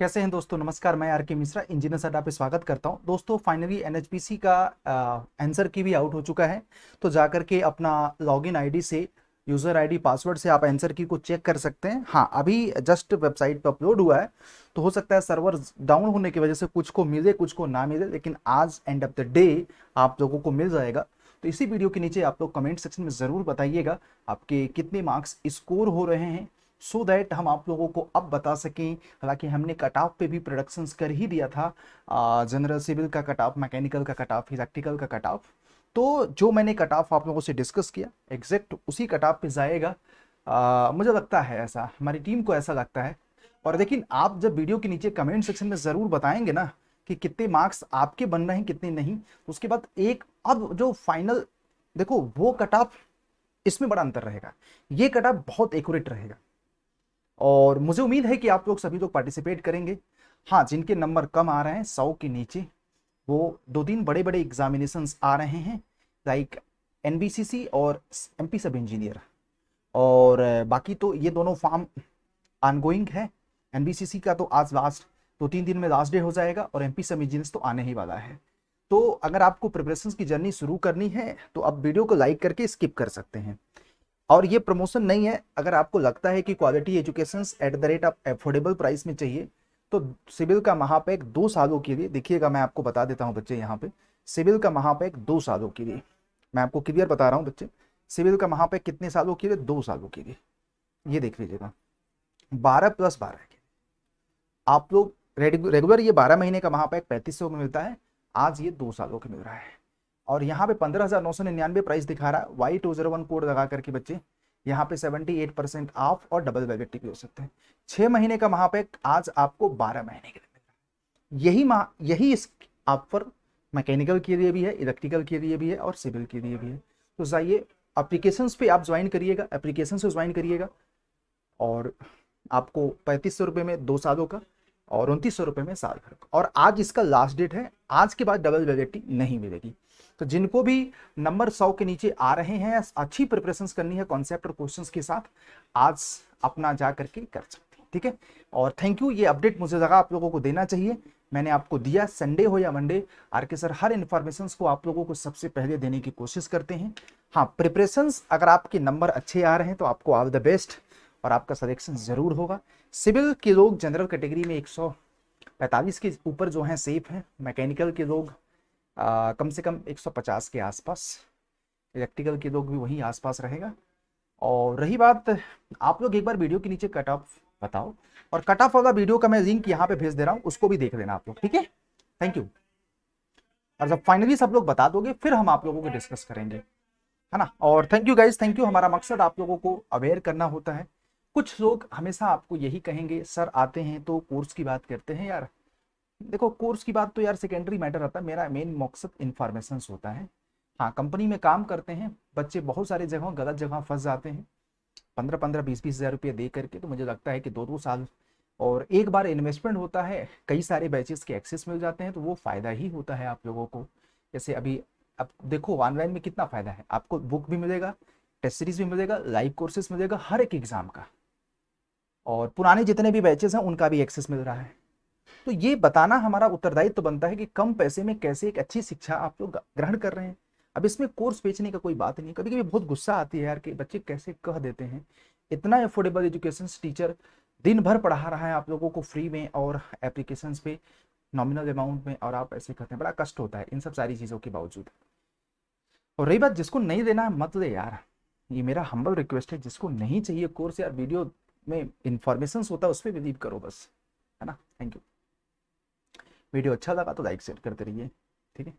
कैसे हैं दोस्तों नमस्कार मैं आर के मिश्रा इंजीनियर सर आपका स्वागत करता हूं दोस्तों फाइनली एनएचपीसी का आंसर की भी आउट हो चुका है तो जाकर के अपना लॉगिन आईडी से यूज़र आईडी पासवर्ड से आप आंसर की को चेक कर सकते हैं हाँ अभी जस्ट वेबसाइट पर अपलोड हुआ है तो हो सकता है सर्वर डाउन होने की वजह से कुछ को मिले कुछ को ना मिले लेकिन आज एंड ऑफ द डे आप लोगों को मिल जाएगा तो इसी वीडियो के नीचे आप लोग कमेंट सेक्शन में ज़रूर बताइएगा आपके कितने मार्क्स स्कोर हो रहे हैं सो so दैट हम आप लोगों को अब बता सकें हालांकि हमने कट ऑफ पे भी प्रोडक्शंस कर ही दिया था जनरल सिविल का कट ऑफ मैकेनिकल का कट ऑफ इलेक्ट्रिकल का कट ऑफ तो जो मैंने कट ऑफ आप लोगों से डिस्कस किया एग्जैक्ट उसी कट ऑफ पे जाएगा आ, मुझे लगता है ऐसा हमारी टीम को ऐसा लगता है और लेकिन आप जब वीडियो के नीचे कमेंट सेक्शन में ज़रूर बताएंगे ना कि कितने मार्क्स आपके बन रहे हैं कितने नहीं तो उसके बाद एक अब जो फाइनल देखो वो कट ऑफ इसमें बड़ा अंतर रहेगा ये कट ऑफ बहुत एक्यूरेट रहेगा और मुझे उम्मीद है कि आप लोग सभी लोग पार्टिसिपेट करेंगे हाँ जिनके नंबर कम आ रहे हैं सौ के नीचे वो दो तीन बड़े बड़े एग्जामिनेशन आ रहे हैं लाइक एन और एम सब इंजीनियर और बाकी तो ये दोनों फॉर्म ऑनगोइंग है एन का तो आज लास्ट दो तीन दिन में लास्ट डे हो जाएगा और एम सब इंजीनियर तो आने ही वाला है तो अगर आपको प्रिपरेशन की जर्नी शुरू करनी है तो आप वीडियो को लाइक करके स्किप कर सकते हैं और ये प्रमोशन नहीं है अगर आपको लगता है कि quality education at the rate of affordable price में चाहिए तो सिविल का महापैक दो सालों के लिए देखिएगा मैं आपको बता देता हूँ बच्चे यहाँ पे सिविल का महापैक दो सालों के लिए मैं आपको क्लियर बता रहा हूँ बच्चे सिविल का महापैक कितने सालों के लिए दो सालों के लिए ये देख लीजिएगा बारह प्लस बारह के आप लोग रेगुलर ये बारह महीने का महापैक पैंतीस सौ में मिलता है आज ये दो सालों के मिल रहा है और यहाँ पे पंद्रह हज़ार नौ सौ निन्यानवे प्राइस दिखा रहा है Y two zero one code लगा करके बच्चे यहाँ पे सेवेंटी एट परसेंट ऑफ और डबल वेगेटी भी हो सकते हैं छः महीने का महापैक आज आपको बारह महीने के लिए यही महा यही इस ऑफर मैकेनिकल के लिए भी है इलेक्ट्रिकल के लिए भी है और सिविल के लिए भी है तो जाइए अप्लीकेशन पे आप ज्वाइन करिएगा एप्लीकेशन से ज्वाइन करिएगा और आपको पैंतीस सौ रुपये में दो सालों का और उनतीस सौ रुपये में साल भर और आज इसका लास्ट डेट है आज के बाद डबल वैलिडिटी नहीं मिलेगी तो जिनको भी नंबर सौ के नीचे आ रहे हैं अच्छी प्रिपरेशन करनी है कॉन्सेप्ट और क्वेश्चन के साथ आज अपना जा करके कर सकते हैं ठीक है और थैंक यू ये अपडेट मुझे लगा आप लोगों को देना चाहिए मैंने आपको दिया संडे हो या मंडे आर के सर हर इन्फॉर्मेशन को आप लोगों को सबसे पहले देने की कोशिश करते हैं हाँ प्रिपरेशंस अगर आपके नंबर अच्छे आ रहे हैं तो आपको ऑल द बेस्ट और आपका सलेक्शन ज़रूर होगा सिविल के लोग जनरल कैटेगरी में 145 के ऊपर जो हैं सेफ हैं मैकेनिकल के लोग आ, कम से कम 150 के आसपास इलेक्ट्रिकल के लोग भी वहीं आसपास रहेगा और रही बात आप लोग एक बार वीडियो के नीचे कट ऑफ बताओ और कट ऑफ वाला वीडियो का मैं लिंक यहाँ पे भेज दे रहा हूँ उसको भी देख लेना आप लोग ठीक है थैंक यू और जब फाइनली सब लोग बता दोगे फिर हम आप लोगों को डिस्कस करेंगे है ना और thank you guys thank you हमारा मकसद आप लोगों को अवेयर करना होता है कुछ लोग हमेशा आपको यही कहेंगे सर आते हैं तो कोर्स की बात करते हैं यार देखो कोर्स की बात तो यार सेकेंडरी मैटर आता है मेरा मेन मकसद इन्फॉर्मेशन होता है हाँ कंपनी में काम करते हैं बच्चे बहुत सारे जगहों गलत जगह फंस जाते हैं पंद्रह पंद्रह बीस बीस हज़ार रुपये दे करके तो मुझे लगता है कि दो दो साल और एक बार इन्वेस्टमेंट होता है कई सारे बैचेस के एक्सेस मिल जाते हैं तो वो फ़ायदा ही होता है आप लोगों को जैसे अभी अब देखो ऑनलाइन में कितना फ़ायदा है आपको बुक भी मिलेगा टेस्ट सीरीज भी मिलेगा लाइव कोर्सेज मिलेगा हर एक एग्ज़ाम का और पुराने जितने भी बैचेस हैं उनका भी एक्सेस मिल रहा है तो ये बताना हमारा उत्तरदायित्व तो बनता है कि कम पैसे में कैसे एक अच्छी शिक्षा आप लोग ग्रहण कर रहे हैं अब इसमें कोर्स बेचने का कोई बात नहीं कभी कभी बहुत गुस्सा आती है यार कि बच्चे कैसे कह देते हैं इतना अफोर्डेबल एजुकेशन टीचर दिन भर पढ़ा रहा है आप लोगों को फ्री में और एप्लीकेशन पे नॉमिनल अमाउंट में और आप ऐसे करते हैं बड़ा कष्ट होता है इन सब सारी चीज़ों के बावजूद और रही बात जिसको नहीं देना है मत दे यार ये मेरा हम्बल रिक्वेस्ट है जिसको नहीं चाहिए कोर्स यार वीडियो में इंफॉर्मेशन होता है उस पर बिलीव करो बस है ना थैंक यू वीडियो अच्छा लगा तो लाइक शेयर करते रहिए ठीक है